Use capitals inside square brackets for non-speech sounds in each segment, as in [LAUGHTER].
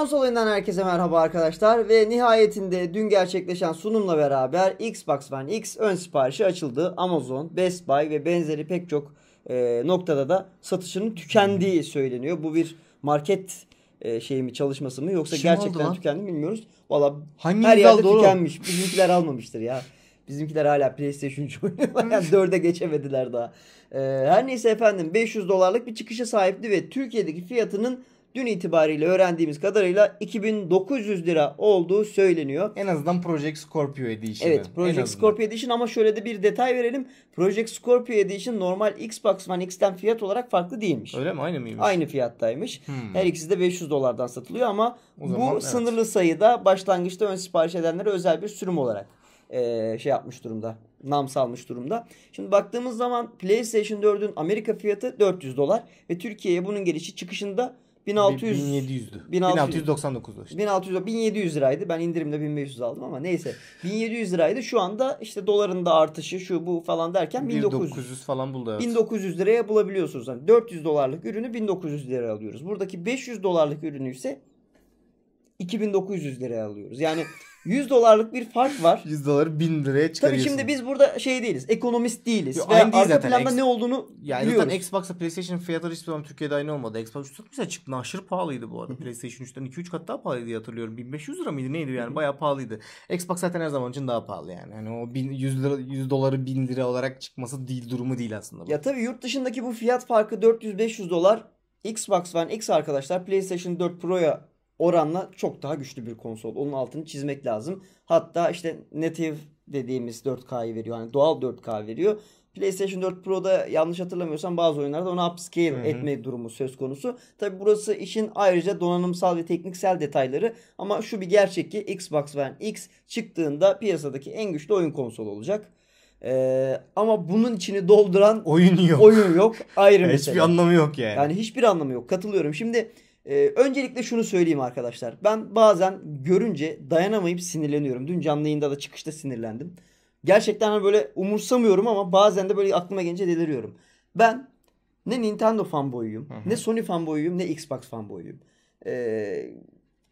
Konsol oyundan herkese merhaba arkadaşlar ve nihayetinde dün gerçekleşen sunumla beraber Xbox One X ön siparişi açıldı. Amazon, Best Buy ve benzeri pek çok e, noktada da satışının tükendiği söyleniyor. Bu bir market e, şey mi çalışması mı yoksa Kim gerçekten tükendi bilmiyoruz. Valla her yerde doğru? tükenmiş. Bizimkiler almamıştır ya. Bizimkiler hala PlayStation 3 oynuyorlar. Yani 4'e [LAUGHS] geçemediler daha. E, her neyse efendim 500 dolarlık bir çıkışa sahipti ve Türkiye'deki fiyatının dün itibariyle öğrendiğimiz kadarıyla 2900 lira olduğu söyleniyor. En azından Project Scorpio Edition. Evet Project Scorpio Edition ama şöyle de bir detay verelim. Project Scorpio Edition normal Xbox One X'ten fiyat olarak farklı değilmiş. Öyle mi? Aynı mıymış? Aynı fiyattaymış. Hmm. Her ikisi de 500 dolardan satılıyor ama zaman, bu evet. sınırlı sayıda başlangıçta ön sipariş edenlere özel bir sürüm olarak e, şey yapmış durumda. Nam salmış durumda. Şimdi baktığımız zaman PlayStation 4'ün Amerika fiyatı 400 dolar ve Türkiye'ye bunun gelişi çıkışında 1600 1700'dü. 1600, 1699'du. Işte. 1600 1700 liraydı. Ben indirimde 1500 aldım ama neyse. 1700 liraydı. Şu anda işte doların da artışı şu bu falan derken 1900, 1900 falan buldu evet. 1900 liraya bulabiliyorsunuz. Yani 400 dolarlık ürünü 1900 liraya alıyoruz. Buradaki 500 dolarlık ürünü ise 2900 liraya alıyoruz. Yani 100 dolarlık bir fark var. 100 [LAUGHS] doları 1000 liraya Tabii çıkarıyorsun. şimdi biz burada şey değiliz. Ekonomist değiliz. Yo, Ve değil zaten. planda Ex- ne olduğunu yani biliyoruz. zaten Xbox'la PlayStation fiyatları hiçbir zaman Türkiye'de aynı olmadı. Xbox 3 mesela çıktı aşırı pahalıydı bu arada. PlayStation 3'ten 2-3 kat daha pahalıydı diye hatırlıyorum. 1500 lira mıydı neydi yani bayağı pahalıydı. Xbox zaten her zaman için daha pahalı yani. Hani o 1000, 100, lira, 100 doları 1000 lira olarak çıkması değil durumu değil aslında. Bu. Ya tabii yurt dışındaki bu fiyat farkı 400-500 dolar Xbox One X arkadaşlar PlayStation 4 Pro'ya oranla çok daha güçlü bir konsol. Onun altını çizmek lazım. Hatta işte native dediğimiz 4K'yı veriyor. Yani doğal 4K veriyor. PlayStation 4 Pro'da yanlış hatırlamıyorsam bazı oyunlarda onu upscale Hı-hı. etme durumu söz konusu. Tabi burası işin ayrıca donanımsal ve tekniksel detayları ama şu bir gerçek ki Xbox One X çıktığında piyasadaki en güçlü oyun konsolu olacak. Ee, ama bunun içini dolduran oyun yok. Oyun yok. Ayrı [LAUGHS] mesele. Hiçbir anlamı yok yani. Yani hiçbir anlamı yok. Katılıyorum. Şimdi ee, öncelikle şunu söyleyeyim arkadaşlar. Ben bazen görünce dayanamayıp sinirleniyorum. Dün canlı yayında da çıkışta sinirlendim. Gerçekten hani böyle umursamıyorum ama bazen de böyle aklıma gelince deliriyorum. Ben ne Nintendo fanboyuyum, hı hı. ne Sony fanboyuyum, ne Xbox fanboyuyum. Ee,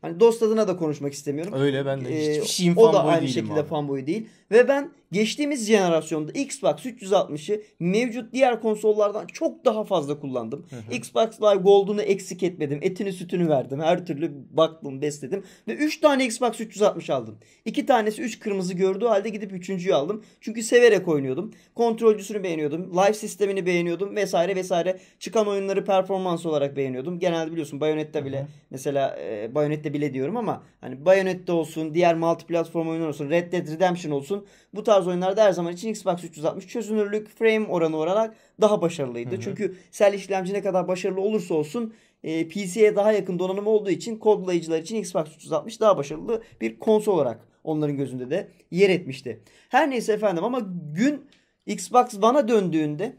hani dost adına da konuşmak istemiyorum. Öyle ben de hiçbir şeyim ee, değilim. O da aynı şekilde fanboy değil. Ve ben geçtiğimiz jenerasyonda Xbox 360'ı mevcut diğer konsollardan çok daha fazla kullandım. Hı hı. Xbox Live Gold'unu eksik etmedim. Etini sütünü verdim. Her türlü baktım, besledim. Ve 3 tane Xbox 360 aldım. 2 tanesi 3 kırmızı gördüğü halde gidip 3.yü aldım. Çünkü severek oynuyordum. Kontrolcüsünü beğeniyordum. Live sistemini beğeniyordum vesaire vesaire. Çıkan oyunları performans olarak beğeniyordum. Genelde biliyorsun bayonette bile hı hı. mesela e, Bayonetta bile diyorum ama hani bayonette olsun, diğer multi platform oyunlar olsun, Red Dead Redemption olsun. Bu tarz tarz oyunlarda her zaman için Xbox 360 çözünürlük frame oranı olarak daha başarılıydı. Hı-hı. Çünkü sel işlemci ne kadar başarılı olursa olsun e, PC'ye daha yakın donanım olduğu için kodlayıcılar için Xbox 360 daha başarılı bir konsol olarak onların gözünde de yer etmişti. Her neyse efendim ama gün Xbox One'a döndüğünde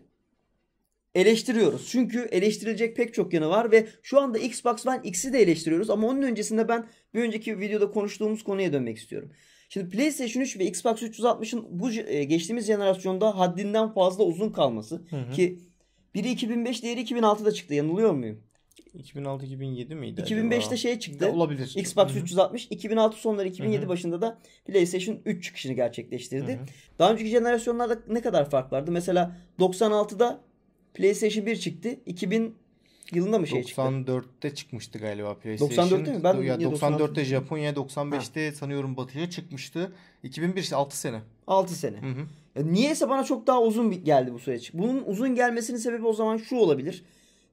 eleştiriyoruz. Çünkü eleştirilecek pek çok yanı var ve şu anda Xbox One X'i de eleştiriyoruz ama onun öncesinde ben bir önceki videoda konuştuğumuz konuya dönmek istiyorum. Şimdi PlayStation 3 ve Xbox 360'ın bu e, geçtiğimiz jenerasyonda haddinden fazla uzun kalması hı hı. ki biri 2005 diğeri 2006'da çıktı. Yanılıyor muyum? 2006-2007 miydi? 2005'te şey çıktı. De olabilir. Xbox Hı-hı. 360. 2006 sonları 2007 Hı-hı. başında da PlayStation 3 çıkışını gerçekleştirdi. Hı-hı. Daha önceki jenerasyonlarda ne kadar fark vardı? Mesela 96'da PlayStation 1 çıktı. 2000 yılında mı şey çıktı? 94'te çıkmıştı galiba PlayStation. 94'te mi? Ben ya 94'te Japonya, 95'te ha. sanıyorum Batı'ya çıkmıştı. 2001 işte 6 sene. 6 sene. Hı hı. niyeyse bana çok daha uzun geldi bu süreç. Bunun uzun gelmesinin sebebi o zaman şu olabilir.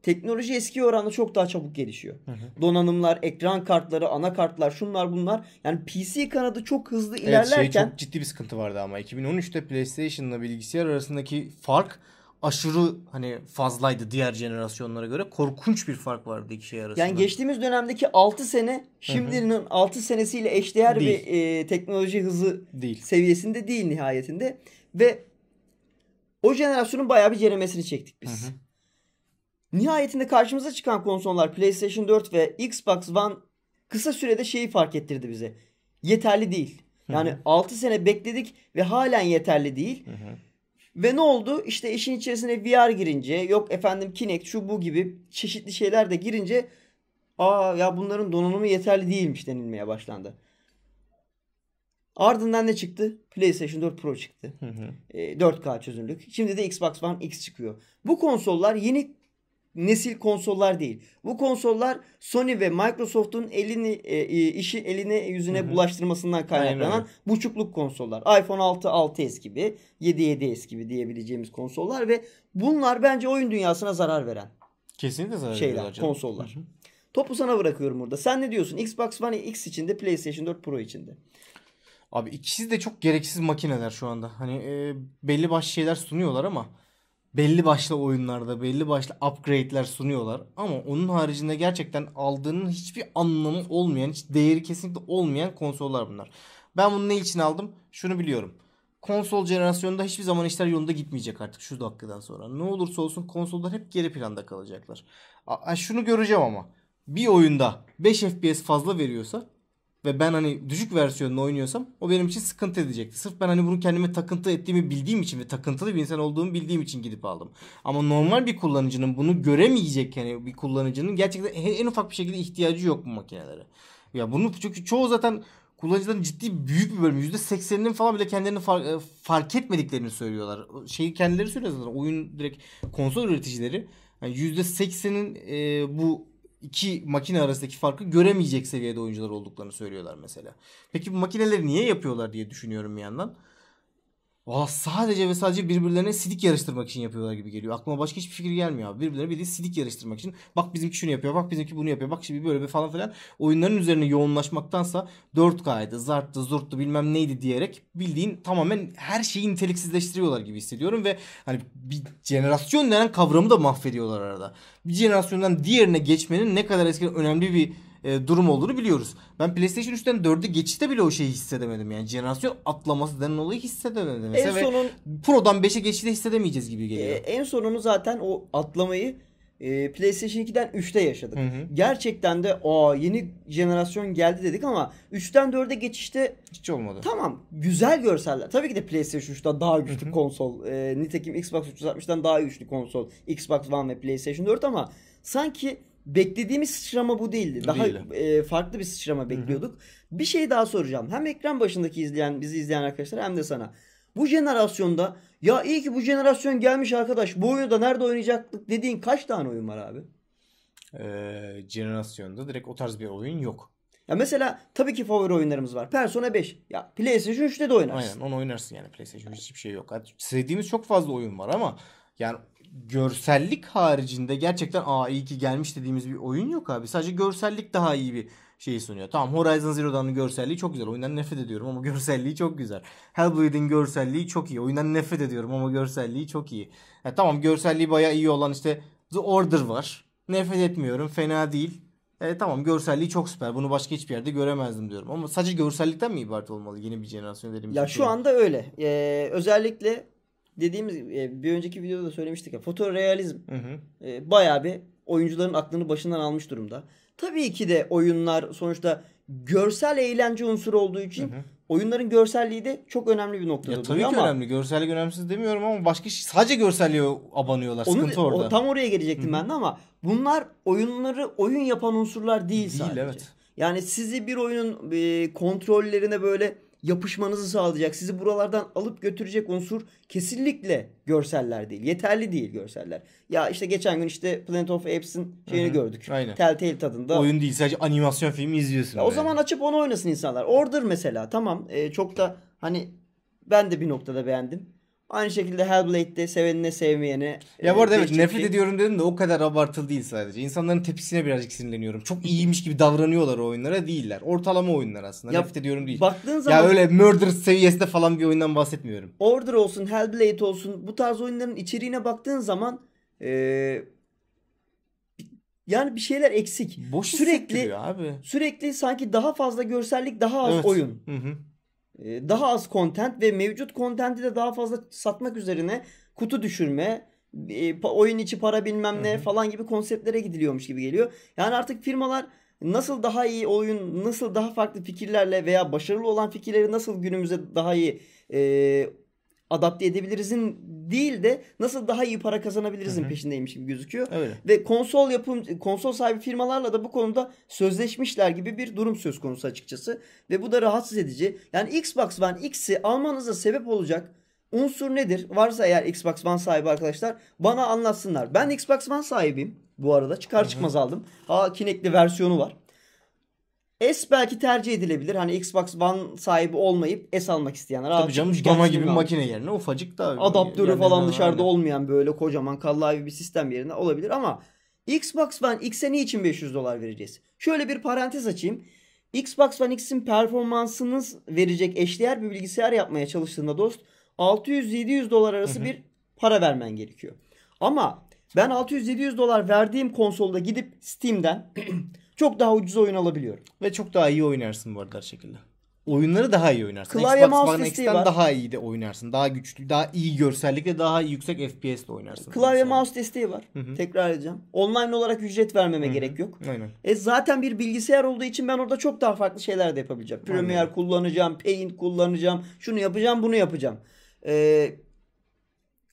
Teknoloji eski oranda çok daha çabuk gelişiyor. Hı hı. Donanımlar, ekran kartları, ana kartlar, şunlar bunlar. Yani PC kanadı çok hızlı ilerlerken. Evet, şey çok ciddi bir sıkıntı vardı ama. 2013'te PlayStation ile bilgisayar arasındaki fark aşırı hani fazlaydı diğer jenerasyonlara göre. Korkunç bir fark vardı iki şey arasında. Yani geçtiğimiz dönemdeki 6 sene şimdinin hı 6 senesiyle eşdeğer değil. bir e, teknoloji hızı değil. seviyesinde değil nihayetinde. Ve o jenerasyonun bayağı bir ceremesini çektik biz. Hı-hı. Nihayetinde karşımıza çıkan konsollar PlayStation 4 ve Xbox One kısa sürede şeyi fark ettirdi bize. Yeterli değil. Yani Hı-hı. 6 sene bekledik ve halen yeterli değil. Hı-hı ve ne oldu? İşte işin içerisine VR girince yok efendim Kinect şu bu gibi çeşitli şeyler de girince aa ya bunların donanımı yeterli değilmiş denilmeye başlandı. Ardından ne çıktı? PlayStation 4 Pro çıktı. Hı hı. E, 4K çözünürlük. Şimdi de Xbox One X çıkıyor. Bu konsollar yeni nesil konsollar değil. Bu konsollar Sony ve Microsoft'un elini e, e işi eline yüzüne Hı-hı. bulaştırmasından kaynaklanan buçukluk konsollar. iPhone 6 6s gibi, 7 7s gibi diyebileceğimiz konsollar ve bunlar bence oyun dünyasına zarar veren kesinlikle zarar şeyler, konsollar. Hı-hı. Topu sana bırakıyorum burada. Sen ne diyorsun? Xbox One X içinde, PlayStation 4 Pro içinde. Abi ikisi de çok gereksiz makineler şu anda. Hani e, belli başlı şeyler sunuyorlar ama belli başlı oyunlarda belli başlı upgrade'ler sunuyorlar. Ama onun haricinde gerçekten aldığının hiçbir anlamı olmayan, hiç değeri kesinlikle olmayan konsollar bunlar. Ben bunu ne için aldım? Şunu biliyorum. Konsol jenerasyonunda hiçbir zaman işler yolunda gitmeyecek artık şu dakikadan sonra. Ne olursa olsun konsollar hep geri planda kalacaklar. A- şunu göreceğim ama. Bir oyunda 5 FPS fazla veriyorsa ve ben hani düşük versiyonunu oynuyorsam o benim için sıkıntı edecekti. Sırf ben hani bunu kendime takıntı ettiğimi bildiğim için ve takıntılı bir insan olduğumu bildiğim için gidip aldım. Ama normal bir kullanıcının bunu göremeyecek yani bir kullanıcının gerçekten en ufak bir şekilde ihtiyacı yok bu makinelere. Ya bunu çünkü çoğu zaten kullanıcıların ciddi büyük bir bölümü %80'inin falan bile kendilerini far, e, fark etmediklerini söylüyorlar. Şeyi kendileri söylüyor zaten oyun direkt konsol üreticileri yani %80'in e, bu iki makine arasındaki farkı göremeyecek seviyede oyuncular olduklarını söylüyorlar mesela. Peki bu makineleri niye yapıyorlar diye düşünüyorum bir yandan. Valla sadece ve sadece birbirlerine sidik yarıştırmak için yapıyorlar gibi geliyor. Aklıma başka hiçbir fikir gelmiyor abi. Birbirlerine bir de sidik yarıştırmak için. Bak bizimki şunu yapıyor, bak bizimki bunu yapıyor, bak şimdi böyle bir falan filan. Oyunların üzerine yoğunlaşmaktansa 4K'ydı, zarttı, zurttu bilmem neydi diyerek bildiğin tamamen her şeyi niteliksizleştiriyorlar gibi hissediyorum ve hani bir jenerasyon denen kavramı da mahvediyorlar arada. Bir jenerasyondan diğerine geçmenin ne kadar eski önemli bir e, durum olduğunu biliyoruz. Ben PlayStation 3'ten 4'e geçişte bile o şeyi hissedemedim. Yani jenerasyon atlaması denen olayı hissedemedim. En Ve sonun Pro'dan 5'e geçişte hissedemeyeceğiz gibi geliyor. E, en sonunu zaten o atlamayı e, PlayStation 2'den 3'te yaşadık. Hı hı. Gerçekten de o yeni jenerasyon geldi dedik ama 3'ten 4'e geçişte hiç olmadı. Tamam güzel görseller. Tabii ki de PlayStation 3'ten daha güçlü hı hı. konsol. E, nitekim Xbox 360'dan daha güçlü konsol. Xbox One ve PlayStation 4 ama sanki beklediğimiz sıçrama bu değildi. Daha e, farklı bir sıçrama bekliyorduk. Hı-hı. Bir şey daha soracağım. Hem ekran başındaki izleyen bizi izleyen arkadaşlar hem de sana. Bu jenerasyonda ya iyi ki bu jenerasyon gelmiş arkadaş. Bu oyunu da nerede oynayacaktık dediğin kaç tane oyun var abi? Ee, jenerasyonda direkt o tarz bir oyun yok. Ya mesela tabii ki favori oyunlarımız var. Persona 5. Ya PlayStation 3'te de oynarsın. Aynen onu oynarsın yani PlayStation hiçbir şey yok. Hadi, sevdiğimiz çok fazla oyun var ama yani görsellik haricinde gerçekten aa iyi ki gelmiş dediğimiz bir oyun yok abi. Sadece görsellik daha iyi bir şeyi sunuyor. Tamam Horizon Zero Dawn'ın görselliği çok güzel. Oyundan nefret ediyorum ama [LAUGHS] görselliği çok güzel. Hellblade'in görselliği çok iyi. Oyundan nefret ediyorum ama görselliği çok iyi. Ya, tamam görselliği baya iyi olan işte The Order var. Nefret etmiyorum. Fena değil. E, tamam görselliği çok süper. Bunu başka hiçbir yerde göremezdim diyorum. Ama sadece görsellikten mi ibaret olmalı yeni bir jenerasyon dedim. Ya şu şey? anda öyle. Ee, özellikle dediğimiz e, bir önceki videoda da söylemiştik ya fotorealizm hı hı. E, bayağı bir oyuncuların aklını başından almış durumda. Tabii ki de oyunlar sonuçta görsel eğlence unsuru olduğu için hı hı. oyunların görselliği de çok önemli bir noktada. Ya tabii ki ama, önemli. Görsellik önemsiz demiyorum ama başka sadece görselliğe abanıyorlar. Onu, Sıkıntı orada. O, tam oraya gelecektim hı ben de ama bunlar oyunları oyun yapan unsurlar değil, değil sadece. Evet. Yani sizi bir oyunun e, kontrollerine böyle yapışmanızı sağlayacak, sizi buralardan alıp götürecek unsur kesinlikle görseller değil. Yeterli değil görseller. Ya işte geçen gün işte Planet of Apes'in şeyini Hı-hı. gördük. Aynen. Telltale tadında. Oyun değil sadece animasyon filmi izliyorsun. Ya o zaman açıp onu oynasın insanlar. Order mesela tamam e, çok da hani ben de bir noktada beğendim. Aynı şekilde Hellblade'de sevenine sevmeyene. Ya bu e, arada evet nefret ediyorum dedim de o kadar abartılı değil sadece. İnsanların tepkisine birazcık sinirleniyorum. Çok iyiymiş gibi davranıyorlar o oyunlara değiller. Ortalama oyunlar aslında. Ya, nefret ediyorum değil. Baktığın zaman. Ya öyle Murder seviyesinde falan bir oyundan bahsetmiyorum. Order olsun, Hellblade olsun bu tarz oyunların içeriğine baktığın zaman ee, yani bir şeyler eksik. Boş sürekli abi. Sürekli sanki daha fazla görsellik, daha az evet. oyun. Hı hı. Ee, daha az content ve mevcut content'i de daha fazla satmak üzerine kutu düşürme, e, oyun içi para bilmem ne falan gibi konseptlere gidiliyormuş gibi geliyor. Yani artık firmalar nasıl daha iyi oyun, nasıl daha farklı fikirlerle veya başarılı olan fikirleri nasıl günümüze daha iyi e, adapte edebilirizin değil de nasıl daha iyi para kazanabilirizin Hı-hı. peşindeymiş gibi gözüküyor. Öyle. Ve konsol yapım konsol sahibi firmalarla da bu konuda sözleşmişler gibi bir durum söz konusu açıkçası ve bu da rahatsız edici. Yani Xbox One X'i almanıza sebep olacak unsur nedir? Varsa eğer Xbox One sahibi arkadaşlar bana anlatsınlar. Ben Xbox One sahibiyim bu arada. Çıkar Hı-hı. çıkmaz aldım. Ha Kinect'li versiyonu var. S belki tercih edilebilir. Hani Xbox One sahibi olmayıp S almak isteyenler. Tabii canım gama gibi bir makine yerine ufacık da. Adaptörü yani falan dışarıda aynen. olmayan böyle kocaman kallavi bir sistem yerine olabilir ama Xbox One X'e niçin 500 dolar vereceğiz? Şöyle bir parantez açayım. Xbox One X'in performansını verecek eşdeğer bir bilgisayar yapmaya çalıştığında dost 600-700 dolar arası bir para vermen gerekiyor. Ama ben 600-700 dolar verdiğim konsolda gidip Steam'den çok daha ucuz oyun alabiliyorum. Ve çok daha iyi oynarsın bu arada şekilde. Oyunları daha iyi oynarsın. Klavye Xbox One X'ten daha iyi de oynarsın. Daha güçlü, daha iyi görsellikle, daha yüksek FPS de oynarsın. Klavye mesela. mouse desteği var. Hı-hı. Tekrar edeceğim. Online olarak ücret vermeme Hı-hı. gerek yok. Aynen. E zaten bir bilgisayar olduğu için ben orada çok daha farklı şeyler de yapabileceğim. Premiere Aynen. kullanacağım, Paint kullanacağım, şunu yapacağım, bunu yapacağım. Ee,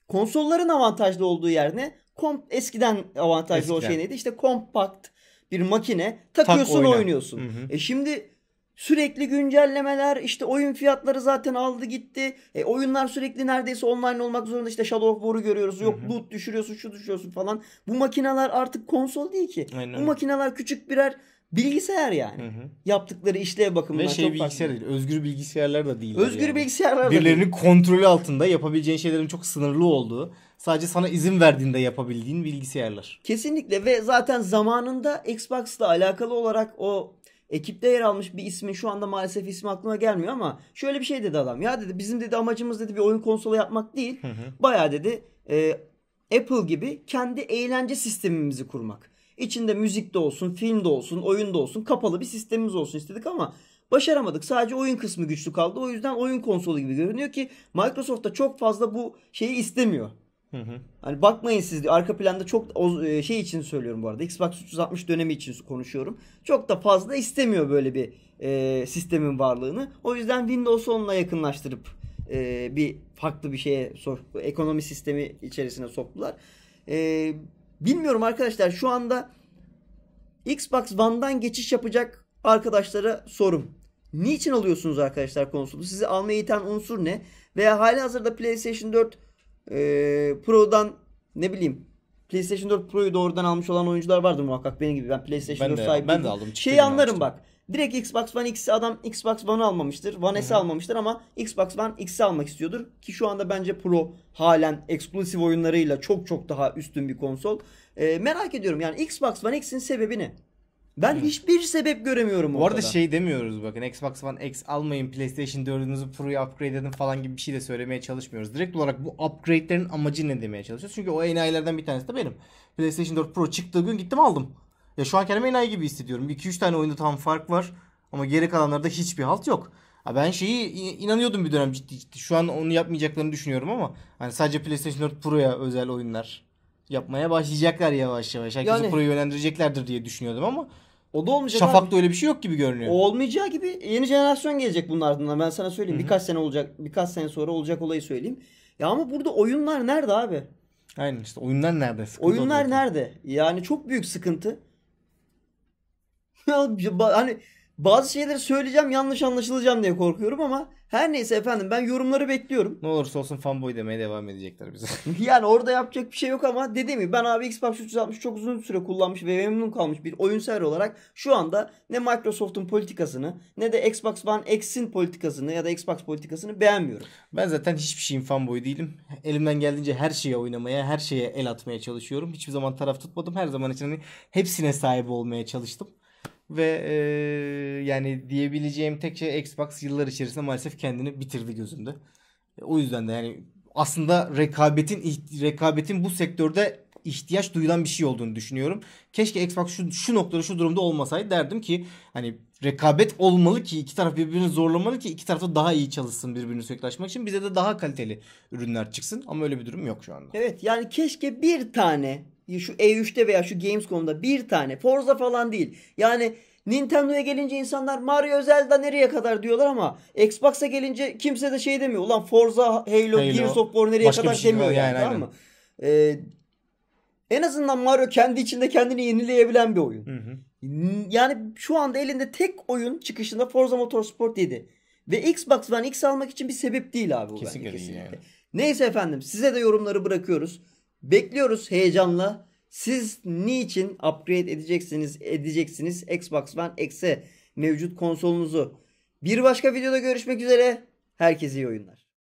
konsolların avantajlı olduğu yerine komp eskiden avantajlı eskiden. o şey neydi? İşte kompakt bir makine takıyorsun Tak oynuyorsun. Hı hı. E şimdi sürekli güncellemeler işte oyun fiyatları zaten aldı gitti. E, oyunlar sürekli neredeyse online olmak zorunda işte Shadow of War'u görüyoruz. Yok hı hı. loot düşürüyorsun şu düşürüyorsun falan. Bu makineler artık konsol değil ki. Aynen. Bu makineler küçük birer Bilgisayar yani. Hı hı. Yaptıkları işlev bakımından Ve şey çok bilgisayar farklı. değil. Özgür bilgisayarlar da değil. Özgür yani. bilgisayarlar da Birilerinin değil. kontrolü altında yapabileceğin şeylerin çok sınırlı olduğu, sadece sana izin verdiğinde yapabildiğin bilgisayarlar. Kesinlikle ve zaten zamanında Xbox'la alakalı olarak o ekipte yer almış bir ismin şu anda maalesef ismi aklıma gelmiyor ama şöyle bir şey dedi adam. Ya dedi bizim dedi amacımız dedi bir oyun konsolu yapmak değil. Hı hı. Bayağı dedi e, Apple gibi kendi eğlence sistemimizi kurmak. İçinde müzik de olsun, film de olsun, oyun da olsun, kapalı bir sistemimiz olsun istedik ama başaramadık. Sadece oyun kısmı güçlü kaldı. O yüzden oyun konsolu gibi görünüyor ki Microsoft da çok fazla bu şeyi istemiyor. Hı hı. Hani bakmayın siz diyor. Arka planda çok e, şey için söylüyorum bu arada. Xbox 360 dönemi için konuşuyorum. Çok da fazla istemiyor böyle bir e, sistemin varlığını. O yüzden Windows 10'la yakınlaştırıp e, bir farklı bir şeye ekonomi sistemi içerisine soktular. E, Bilmiyorum arkadaşlar şu anda Xbox One'dan geçiş yapacak arkadaşlara sorum. Niçin alıyorsunuz arkadaşlar konsolu? Sizi almaya iten unsur ne? Veya hali hazırda PlayStation 4 e, Pro'dan ne bileyim PlayStation 4 Pro'yu doğrudan almış olan oyuncular vardır muhakkak benim gibi. Ben PlayStation ben 4 de, sahibiyim. Ben de aldım. Şeyi anlarım almıştım. bak. Direkt Xbox One X'i adam Xbox One almamıştır. One S''i almamıştır ama Xbox One X'i almak istiyordur. Ki şu anda bence Pro halen eksklusif oyunlarıyla çok çok daha üstün bir konsol. E, merak ediyorum yani Xbox One X'in sebebi ne? Ben Hı. hiçbir sebep göremiyorum Bu ortada. arada şey demiyoruz bakın Xbox One X almayın PlayStation 4'ünüzü Pro'ya upgrade edin falan gibi bir şey de söylemeye çalışmıyoruz. Direkt olarak bu upgrade'lerin amacı ne demeye çalışıyoruz. Çünkü o enayilerden bir tanesi de benim. PlayStation 4 Pro çıktığı gün gittim aldım. Ya şu an kendimi enayi gibi hissediyorum. 2-3 tane oyunda tam fark var. Ama geri kalanlarda hiçbir halt yok. Ha ben şeyi inanıyordum bir dönem ciddi ciddi. Şu an onu yapmayacaklarını düşünüyorum ama hani sadece PlayStation 4 Pro'ya özel oyunlar yapmaya başlayacaklar yavaş yavaş. Herkesi yani, Pro'ya yönlendireceklerdir diye düşünüyordum ama o da olmayacak. Şafak'ta abi. öyle bir şey yok gibi görünüyor. olmayacağı gibi yeni jenerasyon gelecek bunun ardından. Ben sana söyleyeyim. Hı-hı. Birkaç sene olacak, birkaç sene sonra olacak olayı söyleyeyim. Ya ama burada oyunlar nerede abi? Aynen işte oyunlar nerede? Sıkıntı oyunlar oluyor. nerede? Yani çok büyük sıkıntı hani bazı şeyleri söyleyeceğim yanlış anlaşılacağım diye korkuyorum ama her neyse efendim ben yorumları bekliyorum. Ne olursa olsun fanboy demeye devam edecekler bize. [LAUGHS] yani orada yapacak bir şey yok ama dediğim gibi ben abi Xbox 360 çok uzun süre kullanmış ve memnun kalmış bir oyun sever olarak şu anda ne Microsoft'un politikasını ne de Xbox One X'in politikasını ya da Xbox politikasını beğenmiyorum. Ben zaten hiçbir şeyin fanboy değilim. Elimden geldiğince her şeye oynamaya, her şeye el atmaya çalışıyorum. Hiçbir zaman taraf tutmadım. Her zaman için hani hepsine sahip olmaya çalıştım. Ve e, yani diyebileceğim tek şey Xbox yıllar içerisinde maalesef kendini bitirdi gözümde. E, o yüzden de yani aslında rekabetin rekabetin bu sektörde ihtiyaç duyulan bir şey olduğunu düşünüyorum. Keşke Xbox şu, şu noktada şu durumda olmasaydı derdim ki hani rekabet olmalı ki iki taraf birbirini zorlamalı ki iki tarafta daha iyi çalışsın birbirini sürekli için. Bize de daha kaliteli ürünler çıksın ama öyle bir durum yok şu anda. Evet yani keşke bir tane şu E3'te veya şu Gamescom'da bir tane Forza falan değil. Yani Nintendo'ya gelince insanlar Mario Zelda nereye kadar diyorlar ama Xbox'a gelince kimse de şey demiyor. Ulan Forza, Halo, Halo. Gears of War nereye Başka kadar şey demiyor yani, yani tamam Ee, en azından Mario kendi içinde kendini yenileyebilen bir oyun. Hı hı. Yani şu anda elinde tek oyun çıkışında Forza Motorsport 7. Ve Xbox One X almak için bir sebep değil abi bu kesinlikle bence kesinlikle. Yani. Neyse efendim size de yorumları bırakıyoruz. Bekliyoruz heyecanla. Siz niçin upgrade edeceksiniz, edeceksiniz Xbox One X'e mevcut konsolunuzu? Bir başka videoda görüşmek üzere. Herkese iyi oyunlar.